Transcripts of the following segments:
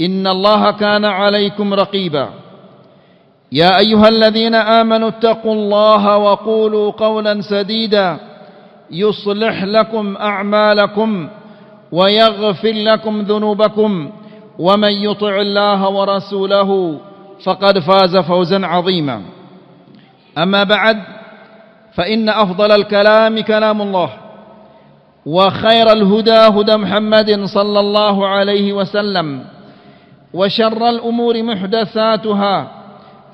إن الله كان عليكم رقيبا يا أيها الذين آمنوا اتقوا الله وقولوا قولا سديدا يصلح لكم أعمالكم ويغفر لكم ذنوبكم ومن يطع الله ورسوله فقد فاز فوزا عظيما أما بعد فإن أفضل الكلام كلام الله وخير الهدى هدى محمد صلى الله عليه وسلم وشر الأمور محدثاتها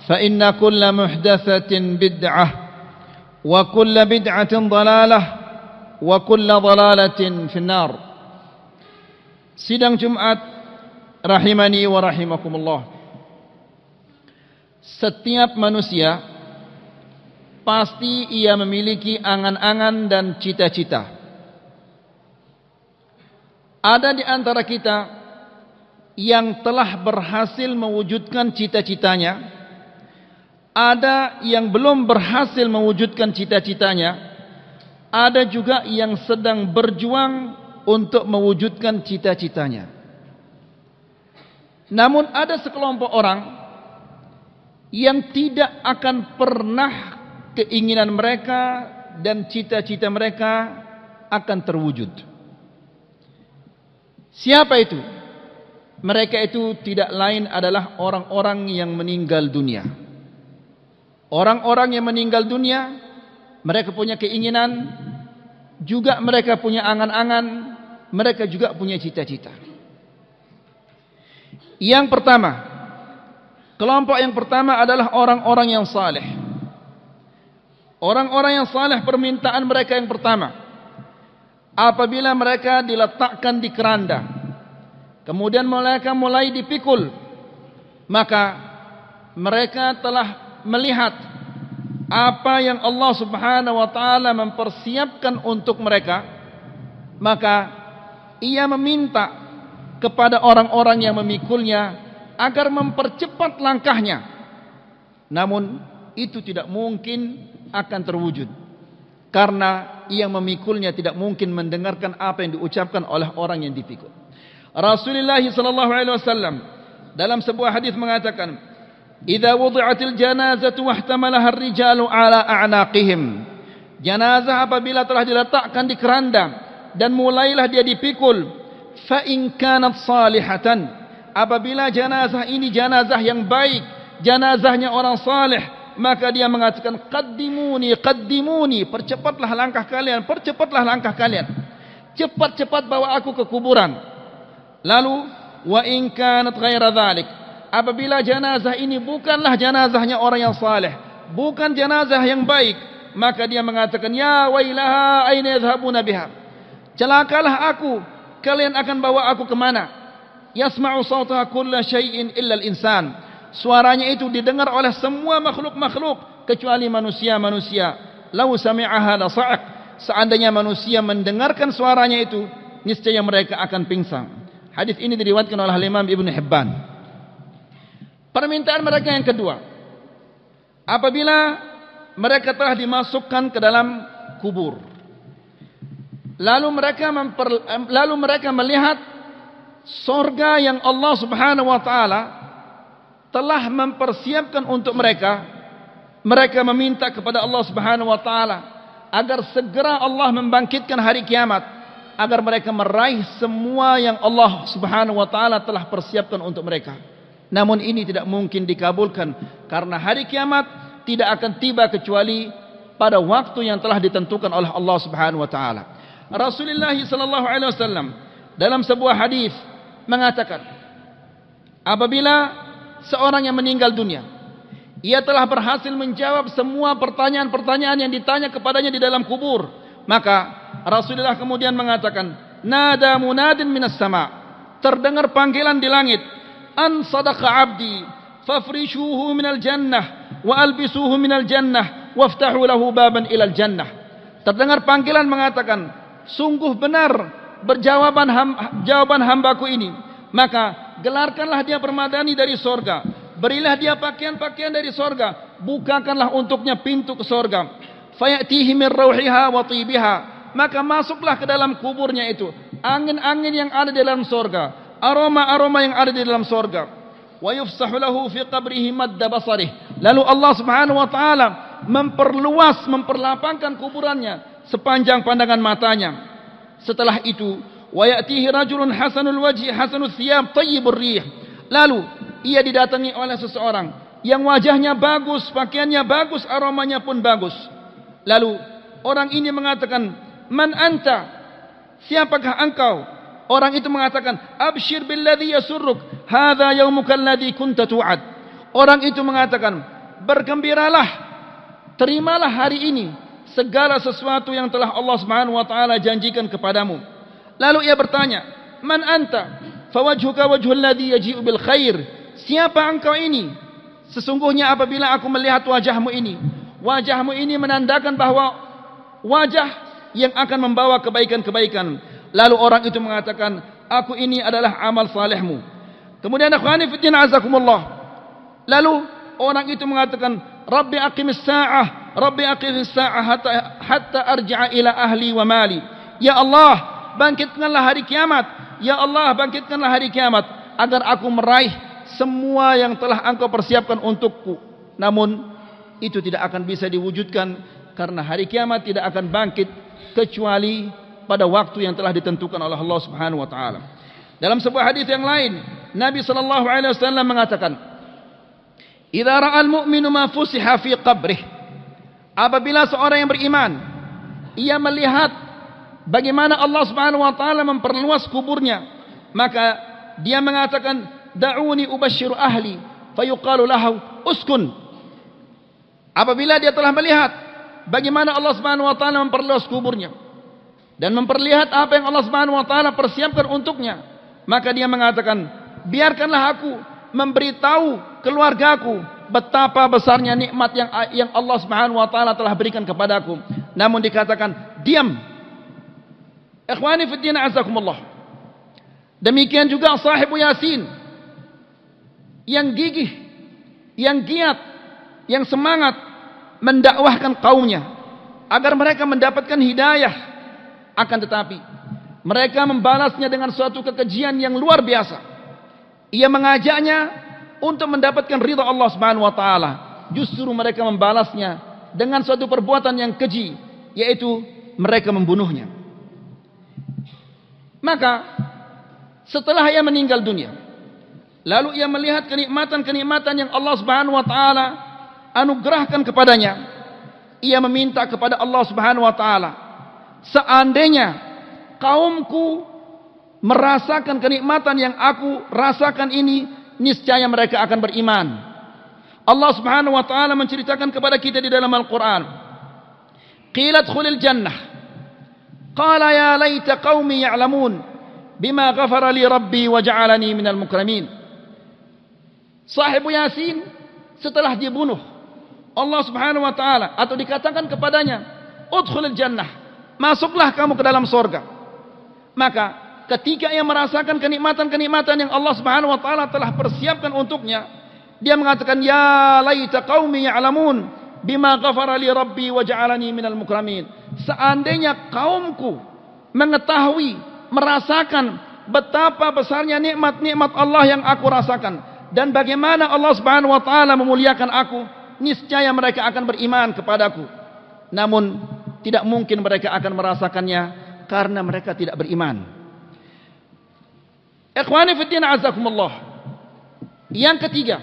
فإن كل محدثة بدعة وكل بدعة ضلالة وكل ضلالة في النار سيدان جمعة رحمني ورحمكم الله Setiap manusia pasti ia memiliki angan-angan dan cita-cita. Ada di antara kita yang telah berhasil mewujudkan cita-citanya ada yang belum berhasil mewujudkan cita-citanya ada juga yang sedang berjuang untuk mewujudkan cita-citanya namun ada sekelompok orang yang tidak akan pernah keinginan mereka dan cita-cita mereka akan terwujud siapa itu mereka itu tidak lain adalah orang-orang yang meninggal dunia. Orang-orang yang meninggal dunia, mereka punya keinginan, juga mereka punya angan-angan, mereka juga punya cita-cita. Yang pertama, kelompok yang pertama adalah orang-orang yang saleh. Orang-orang yang saleh permintaan mereka yang pertama apabila mereka diletakkan di keranda Kemudian mereka mulai dipikul. Maka mereka telah melihat apa yang Allah Subhanahu wa taala mempersiapkan untuk mereka. Maka ia meminta kepada orang-orang yang memikulnya agar mempercepat langkahnya. Namun itu tidak mungkin akan terwujud karena yang memikulnya tidak mungkin mendengarkan apa yang diucapkan oleh orang yang dipikul. Rasulullah sallallahu alaihi wasallam dalam sebuah hadis mengatakan, "Idza wudi'atil janazatu wahtamalaha ar-rijalu ala a'naqihim." Jenazah apabila telah diletakkan di keranda dan mulailah dia dipikul, fa in kanat salihatan. Apabila jenazah ini jenazah yang baik, jenazahnya orang saleh, maka dia mengatakan qaddimuni qaddimuni percepatlah langkah kalian percepatlah langkah kalian cepat-cepat bawa aku ke kuburan Lalu wa in kanat ghaira dhalik. Apabila jenazah ini bukanlah jenazahnya orang yang saleh, bukan jenazah yang baik, maka dia mengatakan ya wailaha ayna yadhhabuna biha. Celakalah aku, kalian akan bawa aku ke mana? Yasma'u sawtaha kull shay'in illa al-insan. Suaranya itu didengar oleh semua makhluk-makhluk kecuali manusia-manusia. Lau sami'aha la saak Seandainya manusia mendengarkan suaranya itu, niscaya mereka akan pingsan. Hadis ini diriwayatkan oleh Imam Ibn Hibban. Permintaan mereka yang kedua. Apabila mereka telah dimasukkan ke dalam kubur. Lalu mereka memper, lalu mereka melihat sorga yang Allah Subhanahu wa taala telah mempersiapkan untuk mereka. Mereka meminta kepada Allah Subhanahu wa taala agar segera Allah membangkitkan hari kiamat agar mereka meraih semua yang Allah Subhanahu wa taala telah persiapkan untuk mereka. Namun ini tidak mungkin dikabulkan karena hari kiamat tidak akan tiba kecuali pada waktu yang telah ditentukan oleh Allah Subhanahu wa taala. Rasulullah sallallahu alaihi wasallam dalam sebuah hadis mengatakan apabila seorang yang meninggal dunia ia telah berhasil menjawab semua pertanyaan-pertanyaan yang ditanya kepadanya di dalam kubur maka Rasulullah kemudian mengatakan, "Nada munadin minas sama." Terdengar panggilan di langit, "An sadaqa abdi, fafrishuhu minal jannah wa albisuhu minal jannah waftahu lahu baban ila jannah." Terdengar panggilan mengatakan, "Sungguh benar berjawaban ham, jawaban hambaku ini." Maka gelarkanlah dia permadani dari sorga Berilah dia pakaian-pakaian dari sorga Bukakanlah untuknya pintu ke sorga Faya'tihi min rawhiha wa tibiha maka masuklah ke dalam kuburnya itu angin-angin yang ada di dalam sorga aroma-aroma yang ada di dalam sorga wa yufsahu lahu fi qabrihi madda basarih lalu Allah Subhanahu wa taala memperluas memperlapangkan kuburannya sepanjang pandangan matanya setelah itu wa ya'tihi rajulun hasanul wajhi hasanul thiyab tayyibur rih lalu ia didatangi oleh seseorang yang wajahnya bagus, pakaiannya bagus, aromanya pun bagus. Lalu orang ini mengatakan, man anta siapakah engkau orang itu mengatakan abshir billadhi yasurruk hadha yawmuka alladhi kunta tu'ad orang itu mengatakan bergembiralah terimalah hari ini segala sesuatu yang telah Allah Subhanahu wa taala janjikan kepadamu lalu ia bertanya man anta fawajhuka wajhul ladhi yaji'u bil khair siapa engkau ini sesungguhnya apabila aku melihat wajahmu ini wajahmu ini menandakan bahawa wajah yang akan membawa kebaikan-kebaikan. Lalu orang itu mengatakan, aku ini adalah amal salehmu. Kemudian aku fitin azakumullah. Lalu orang itu mengatakan, Rabbi aqimis sa'ah, Rabbi aqimis sa'ah hatta, hatta arja'a ila ahli wa mali. Ya Allah, bangkitkanlah hari kiamat. Ya Allah, bangkitkanlah hari kiamat. Agar aku meraih semua yang telah engkau persiapkan untukku. Namun, itu tidak akan bisa diwujudkan karena hari kiamat tidak akan bangkit kecuali pada waktu yang telah ditentukan oleh Allah Subhanahu wa taala. Dalam sebuah hadis yang lain, Nabi sallallahu alaihi wasallam mengatakan, "Idza ra'a al-mu'minu ma fusiha fi qabrih." Apabila seorang yang beriman ia melihat bagaimana Allah Subhanahu wa taala memperluas kuburnya, maka dia mengatakan, "Da'uni ubashshiru ahli." Fayuqalu lahu, "Uskun." Apabila dia telah melihat bagaimana Allah Subhanahu wa taala memperluas kuburnya dan memperlihat apa yang Allah Subhanahu wa taala persiapkan untuknya maka dia mengatakan biarkanlah aku memberitahu keluargaku betapa besarnya nikmat yang yang Allah Subhanahu wa taala telah berikan kepadaku namun dikatakan diam ikhwani fi din azakumullah demikian juga sahibu yasin yang gigih yang giat yang semangat mendakwahkan kaumnya agar mereka mendapatkan hidayah akan tetapi mereka membalasnya dengan suatu kekejian yang luar biasa ia mengajaknya untuk mendapatkan ridha Allah Subhanahu wa taala justru mereka membalasnya dengan suatu perbuatan yang keji yaitu mereka membunuhnya maka setelah ia meninggal dunia lalu ia melihat kenikmatan-kenikmatan yang Allah Subhanahu wa taala anugerahkan kepadanya ia meminta kepada Allah Subhanahu wa taala seandainya kaumku merasakan kenikmatan yang aku rasakan ini niscaya mereka akan beriman Allah Subhanahu wa taala menceritakan kepada kita di dalam Al-Qur'an qila khulil jannah qala ya laita qaumi ya'lamun bima ghafara li rabbi wa ja'alani minal mukramin sahibu yasin setelah dibunuh Allah Subhanahu wa taala atau dikatakan kepadanya, "Udkhulil jannah." Masuklah kamu ke dalam surga. Maka ketika ia merasakan kenikmatan-kenikmatan yang Allah Subhanahu wa taala telah persiapkan untuknya, dia mengatakan, "Ya laita qaumi ya'lamun bima ghafara li rabbi wa ja'alani minal mukramin." Seandainya kaumku mengetahui, merasakan betapa besarnya nikmat-nikmat Allah yang aku rasakan dan bagaimana Allah Subhanahu wa taala memuliakan aku, niscaya mereka akan beriman kepadaku. Namun tidak mungkin mereka akan merasakannya karena mereka tidak beriman. Ikhwani fi din azakumullah. Yang ketiga.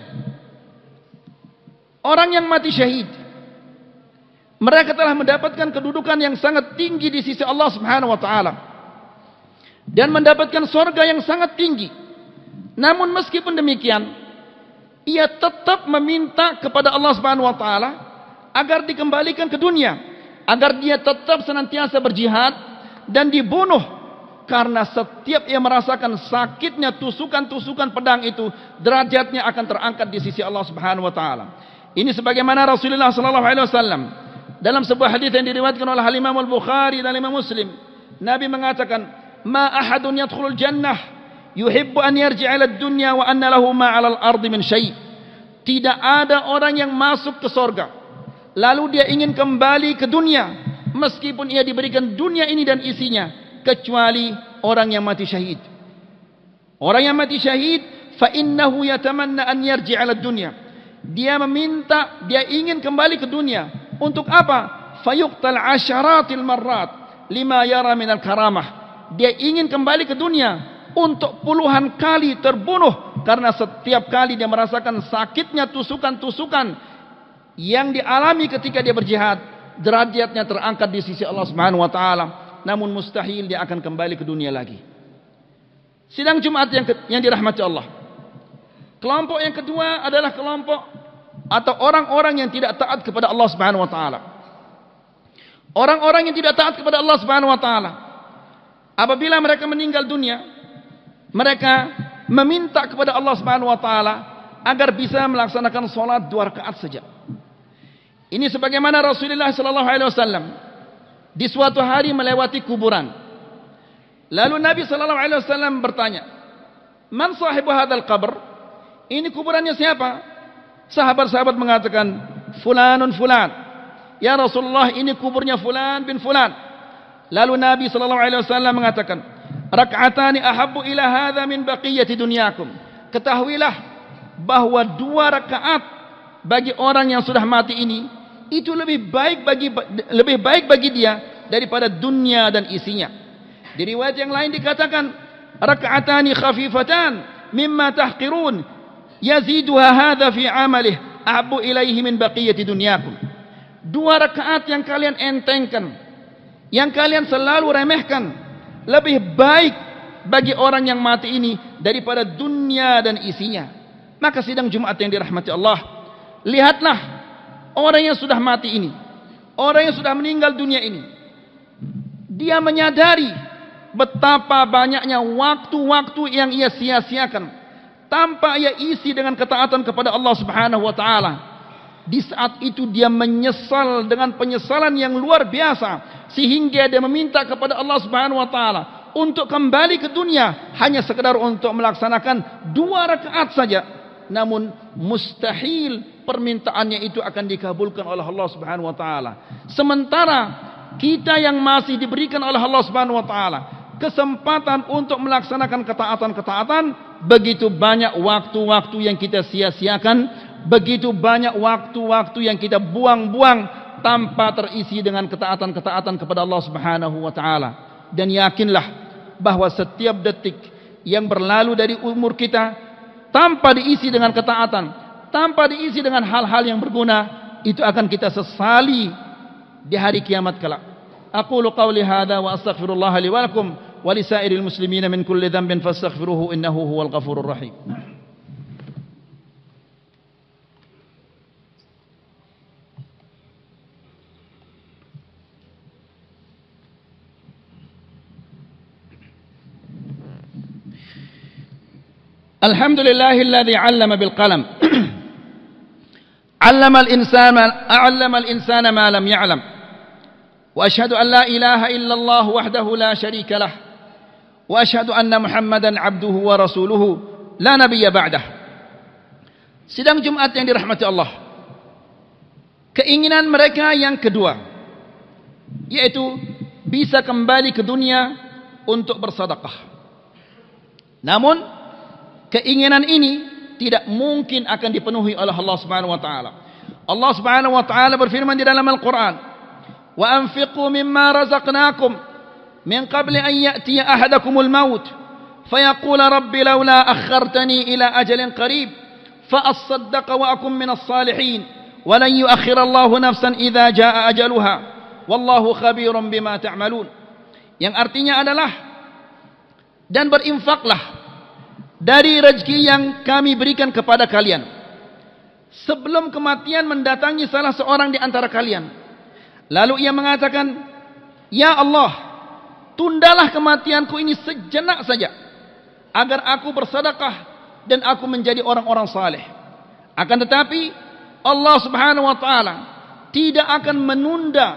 Orang yang mati syahid. Mereka telah mendapatkan kedudukan yang sangat tinggi di sisi Allah Subhanahu wa taala. Dan mendapatkan surga yang sangat tinggi. Namun meskipun demikian, ia tetap meminta kepada Allah Subhanahu wa taala agar dikembalikan ke dunia, agar dia tetap senantiasa berjihad dan dibunuh karena setiap ia merasakan sakitnya tusukan-tusukan pedang itu, derajatnya akan terangkat di sisi Allah Subhanahu wa taala. Ini sebagaimana Rasulullah sallallahu alaihi wasallam dalam sebuah hadis yang diriwayatkan oleh Al Imam Al Bukhari dan Imam Muslim, Nabi mengatakan, "Ma ahadun yadkhulul jannah" yuhibbu an yarji'a ila dunya wa anna lahu ma 'ala al-ardh min syai'. Tidak ada orang yang masuk ke sorga lalu dia ingin kembali ke dunia meskipun ia diberikan dunia ini dan isinya kecuali orang yang mati syahid. Orang yang mati syahid fa innahu yatamanna an yarji'a ila dunya. Dia meminta, dia ingin kembali ke dunia. Untuk apa? Fayuqtal asharatil marrat lima yara min al karamah. Dia ingin kembali ke dunia untuk puluhan kali terbunuh karena setiap kali dia merasakan sakitnya tusukan-tusukan yang dialami ketika dia berjihad derajatnya terangkat di sisi Allah Subhanahu wa taala namun mustahil dia akan kembali ke dunia lagi sidang jumat yang yang dirahmati Allah kelompok yang kedua adalah kelompok atau orang-orang yang tidak taat kepada Allah Subhanahu wa taala orang-orang yang tidak taat kepada Allah Subhanahu wa taala apabila mereka meninggal dunia mereka meminta kepada Allah Subhanahu wa taala agar bisa melaksanakan salat dua rakaat saja. Ini sebagaimana Rasulullah sallallahu alaihi wasallam di suatu hari melewati kuburan. Lalu Nabi sallallahu alaihi wasallam bertanya, "Man sahibu hadzal qabr?" Ini kuburannya siapa? Sahabat-sahabat mengatakan, "Fulanun fulan." Ya Rasulullah, ini kuburnya fulan bin fulan. Lalu Nabi sallallahu alaihi wasallam mengatakan, Rak'atani ahabbu ilah hadha min baqiyati dunyakum. Ketahuilah bahwa dua rakaat bagi orang yang sudah mati ini itu lebih baik bagi lebih baik bagi dia daripada dunia dan isinya. Di riwayat yang lain dikatakan rak'atani khafifatan mimma tahqirun yaziduha hadha fi amalih ahabbu ilahi min baqiyati dunyakum. Dua rakaat yang kalian entengkan yang kalian selalu remehkan lebih baik bagi orang yang mati ini daripada dunia dan isinya. Maka sidang Jumat yang dirahmati Allah, lihatlah orang yang sudah mati ini, orang yang sudah meninggal dunia ini. Dia menyadari betapa banyaknya waktu-waktu yang ia sia-siakan tanpa ia isi dengan ketaatan kepada Allah Subhanahu wa taala. Di saat itu dia menyesal dengan penyesalan yang luar biasa sehingga dia meminta kepada Allah Subhanahu wa taala untuk kembali ke dunia hanya sekedar untuk melaksanakan dua rakaat saja namun mustahil permintaannya itu akan dikabulkan oleh Allah Subhanahu wa taala sementara kita yang masih diberikan oleh Allah Subhanahu wa taala kesempatan untuk melaksanakan ketaatan-ketaatan begitu banyak waktu-waktu yang kita sia-siakan begitu banyak waktu-waktu yang kita buang-buang tanpa terisi dengan ketaatan-ketaatan kepada Allah Subhanahu wa taala dan yakinlah bahawa setiap detik yang berlalu dari umur kita tanpa diisi dengan ketaatan tanpa diisi dengan hal-hal yang berguna itu akan kita sesali di hari kiamat kelak aqulu qawli hadha wa astaghfirullah li wa lakum wa li sa'iril muslimina min kulli dhanbin fastaghfiruhu innahu huwal ghafurur rahim الحمد لله الذي علم بالقلم علم الإنسان علم الإنسان ما لم يعلم وأشهد أن لا إله إلا الله وحده لا شريك له وأشهد أن محمدا عبده ورسوله لا نبي بعده Sidang Jumat yang dirahmati Allah Keinginan mereka yang kedua Yaitu Bisa kembali ke dunia Untuk نامون Namun keinginan ini tidak mungkin akan dipenuhi oleh Allah Subhanahu wa taala. Allah Subhanahu wa taala berfirman di dalam Al-Qur'an, "Wa anfiqu mimma razaqnakum min qabli an ya'tiya ahadakumul maut fayaqula rabbi laula akhartani ila ajalin qarib fa asaddaqa wa akum min as salihin wa lan yu'akhkhira Allahu nafsan idza jaa ajaluha wallahu khabirum bima ta'malun." Yang artinya adalah dan berinfaklah dari rezeki yang kami berikan kepada kalian. Sebelum kematian mendatangi salah seorang di antara kalian. Lalu ia mengatakan, Ya Allah, tundalah kematianku ini sejenak saja. Agar aku bersadakah dan aku menjadi orang-orang saleh. Akan tetapi, Allah subhanahu wa ta'ala tidak akan menunda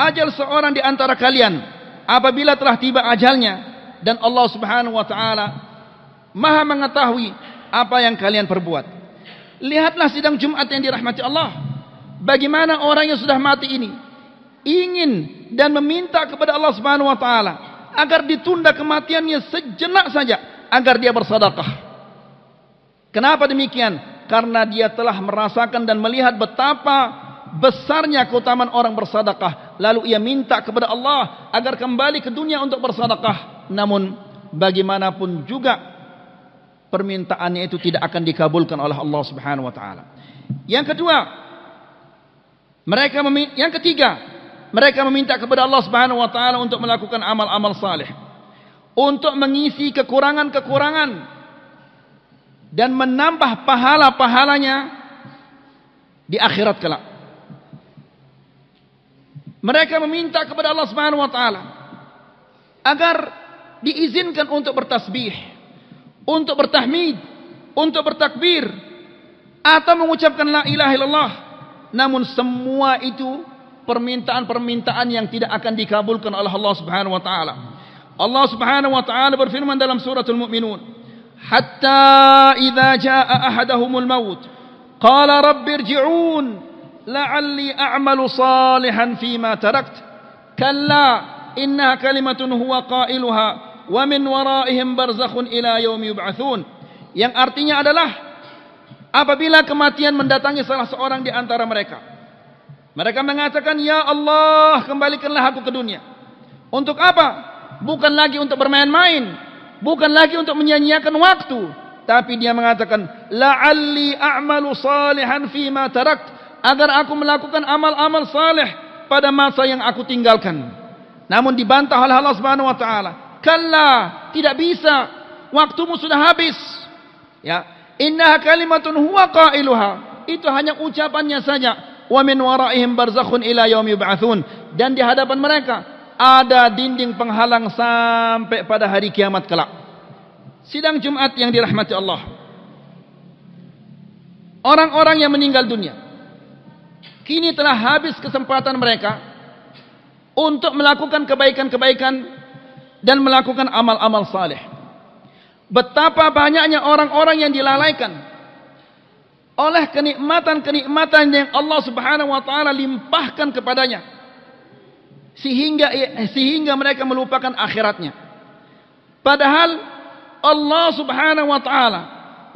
ajal seorang di antara kalian apabila telah tiba ajalnya dan Allah Subhanahu wa taala Maha mengetahui apa yang kalian perbuat. Lihatlah sidang Jumat yang dirahmati Allah. Bagaimana orang yang sudah mati ini ingin dan meminta kepada Allah Subhanahu wa taala agar ditunda kematiannya sejenak saja agar dia bersedekah. Kenapa demikian? Karena dia telah merasakan dan melihat betapa besarnya keutamaan orang bersedekah. Lalu ia minta kepada Allah agar kembali ke dunia untuk bersedekah. Namun bagaimanapun juga permintaannya itu tidak akan dikabulkan oleh Allah Subhanahu wa taala. Yang kedua, mereka yang ketiga, mereka meminta kepada Allah Subhanahu wa taala untuk melakukan amal-amal saleh untuk mengisi kekurangan-kekurangan dan menambah pahala-pahalanya di akhirat kelak. Mereka meminta kepada Allah Subhanahu wa taala agar diizinkan untuk bertasbih untuk bertahmid, untuk bertakbir atau mengucapkan la ilaha illallah. Namun semua itu permintaan-permintaan yang tidak akan dikabulkan oleh Allah Subhanahu wa taala. Allah Subhanahu wa taala berfirman dalam Al Muminun, "Hatta idza jaa'a ahaduhumul maut, qala rabbi irji'un la'alli a'malu salihan fima tarakt." Kalla innaha kalimatun huwa qailuha wa min waraihim barzakhun ila yaumi yub'atsun yang artinya adalah apabila kematian mendatangi salah seorang di antara mereka mereka mengatakan ya Allah kembalikanlah aku ke dunia untuk apa bukan lagi untuk bermain-main bukan lagi untuk menyia-nyiakan waktu tapi dia mengatakan la'alli a'malu salihan fi ma tarakt agar aku melakukan amal-amal saleh pada masa yang aku tinggalkan namun dibantah oleh Allah Subhanahu wa taala kalla tidak bisa waktumu sudah habis ya innaha kalimatun huwa qailuha itu hanya ucapannya saja wa min waraihim barzakhun ila yaumi ba'atsun dan di hadapan mereka ada dinding penghalang sampai pada hari kiamat kelak sidang jumat yang dirahmati Allah orang-orang yang meninggal dunia kini telah habis kesempatan mereka untuk melakukan kebaikan-kebaikan dan melakukan amal-amal saleh. Betapa banyaknya orang-orang yang dilalaikan oleh kenikmatan-kenikmatan yang Allah Subhanahu wa taala limpahkan kepadanya sehingga sehingga mereka melupakan akhiratnya. Padahal Allah Subhanahu wa taala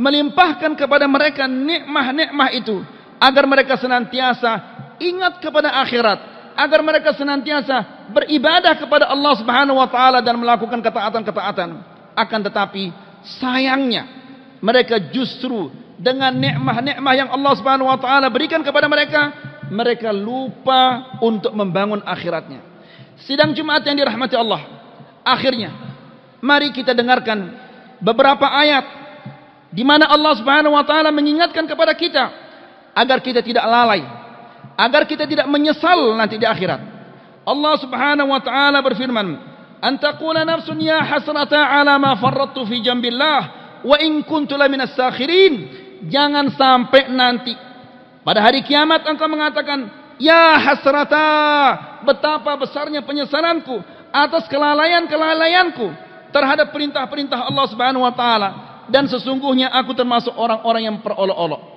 melimpahkan kepada mereka nikmat-nikmat itu agar mereka senantiasa ingat kepada akhirat agar mereka senantiasa beribadah kepada Allah Subhanahu wa taala dan melakukan ketaatan-ketaatan akan tetapi sayangnya mereka justru dengan nikmat-nikmat yang Allah Subhanahu wa taala berikan kepada mereka mereka lupa untuk membangun akhiratnya sidang jumat yang dirahmati Allah akhirnya mari kita dengarkan beberapa ayat di mana Allah Subhanahu wa taala mengingatkan kepada kita agar kita tidak lalai agar kita tidak menyesal nanti di akhirat. Allah Subhanahu wa taala berfirman, "Antaqula nafsun ya hasrata ala ma farradtu fi jambillah wa in kuntu la minas sakhirin." Jangan sampai nanti pada hari kiamat engkau mengatakan, "Ya hasrata, betapa besarnya penyesalanku atas kelalaian-kelalaianku terhadap perintah-perintah Allah Subhanahu wa taala dan sesungguhnya aku termasuk orang-orang yang perolok-olok."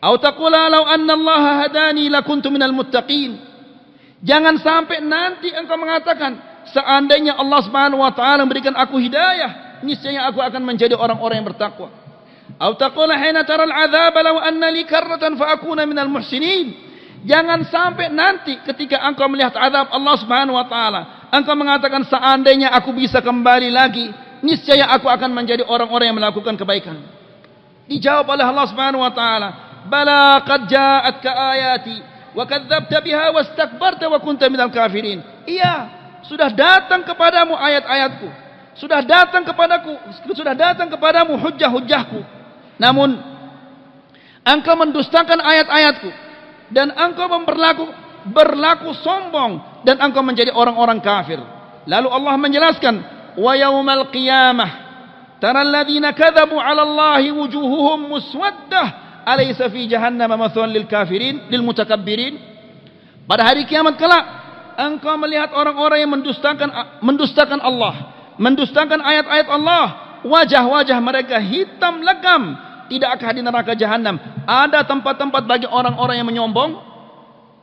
Atau taqula law anna Allah hadani lakuntu minal muttaqin. Jangan sampai nanti engkau mengatakan seandainya Allah Subhanahu wa taala memberikan aku hidayah, niscaya aku akan menjadi orang-orang yang bertakwa. Atau taqula hina taral adzab law anna li karratan fa akuna minal muhsinin. Jangan sampai nanti ketika engkau melihat azab Allah Subhanahu wa taala, engkau mengatakan seandainya aku bisa kembali lagi, niscaya aku akan menjadi orang-orang yang melakukan kebaikan. Dijawab oleh Allah Subhanahu wa taala, بلى قد جاءتك آياتي وكذبت بها واستكبرت وكنت من الكافرين iya sudah datang kepadamu ayat-ayatku sudah datang kepadaku sudah datang kepadamu hujah-hujahku namun engkau mendustakan ayat-ayatku dan engkau memperlaku berlaku sombong dan engkau menjadi orang-orang kafir lalu Allah menjelaskan wa yaumal qiyamah tara alladziina kadzabu 'ala allahi wujuhuhum muswaddah alaysa fi jahannama mathwan lil kafirin lil mutakabbirin pada hari kiamat kelak engkau melihat orang-orang yang mendustakan mendustakan Allah mendustakan ayat-ayat Allah wajah-wajah mereka hitam legam tidak akan di neraka jahannam ada tempat-tempat bagi orang-orang yang menyombong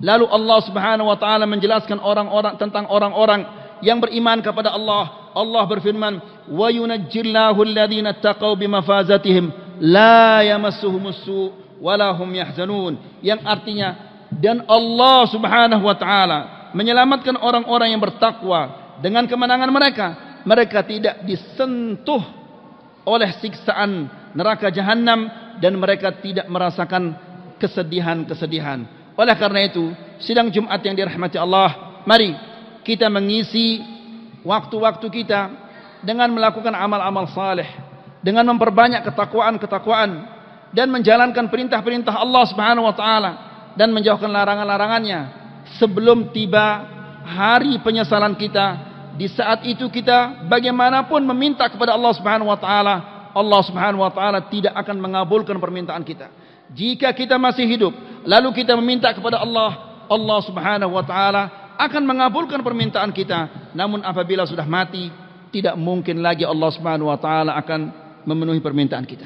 lalu Allah Subhanahu wa taala menjelaskan orang-orang tentang orang-orang yang beriman kepada Allah Allah berfirman wayunajjillahu alladhina taqaw bimafazatihim la yamassuhumus su wa lahum yahzanun yang artinya dan Allah Subhanahu wa taala menyelamatkan orang-orang yang bertakwa dengan kemenangan mereka mereka tidak disentuh oleh siksaan neraka jahanam dan mereka tidak merasakan kesedihan-kesedihan oleh karena itu sidang Jumat yang dirahmati Allah mari kita mengisi waktu-waktu kita dengan melakukan amal-amal saleh dengan memperbanyak ketakwaan-ketakwaan dan menjalankan perintah-perintah Allah Subhanahu wa taala dan menjauhkan larangan-larangannya sebelum tiba hari penyesalan kita di saat itu kita bagaimanapun meminta kepada Allah Subhanahu wa taala Allah Subhanahu wa taala tidak akan mengabulkan permintaan kita jika kita masih hidup lalu kita meminta kepada Allah Allah Subhanahu wa taala akan mengabulkan permintaan kita namun apabila sudah mati tidak mungkin lagi Allah Subhanahu wa taala akan memenuhi permintaan kita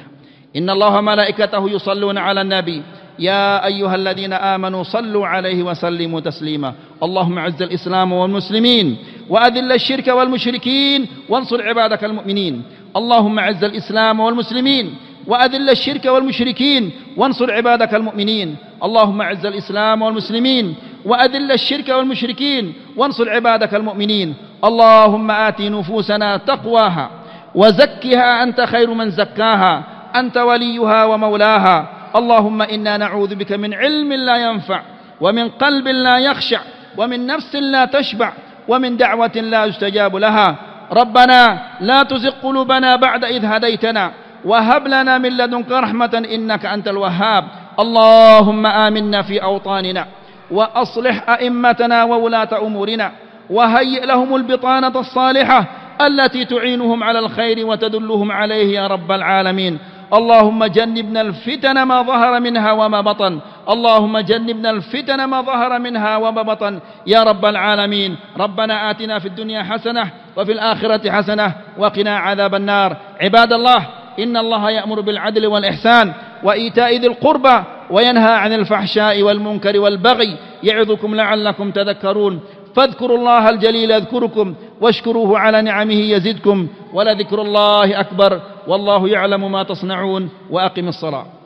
Allah malaikatahu yusalluna ala nabi يا أيها الذين آمنوا صلوا عليه وسلموا تسليما اللهم عز الإسلام والمسلمين وأذل الشرك والمشركين وانصر عبادك المؤمنين اللهم اعز الإسلام والمسلمين وأذل الشرك والمشركين وانصر عبادك المؤمنين اللهم عز الإسلام والمسلمين وأذل الشرك والمشركين وانصر عبادك المؤمنين اللهم آت نفوسنا تقواها وزكها أنت خير من زكاها أنت وليها ومولاها اللهم إنا نعوذ بك من علم لا ينفع ومن قلب لا يخشع ومن نفس لا تشبع ومن دعوة لا يستجاب لها ربنا لا تزغ قلوبنا بعد إذ هديتنا وهب لنا من لدنك رحمة إنك أنت الوهاب اللهم آمنا في أوطاننا وأصلح أئمتنا وولاة أمورنا وهيئ لهم البطانة الصالحة التي تعينهم على الخير وتدلهم عليه يا رب العالمين اللهم جنبنا الفتن ما ظهر منها وما بطن اللهم جنبنا الفتن ما ظهر منها وما بطن يا رب العالمين ربنا آتنا في الدنيا حسنة وفي الآخرة حسنة وقنا عذاب النار عباد الله إن الله يأمر بالعدل والإحسان وإيتاء ذي القربى وينهى عن الفحشاء والمنكر والبغي يعظكم لعلكم تذكرون فاذكروا الله الجليل يذكركم واشكروه على نعمه يزدكم ولذكر الله أكبر والله يعلم ما تصنعون وأقم الصلاة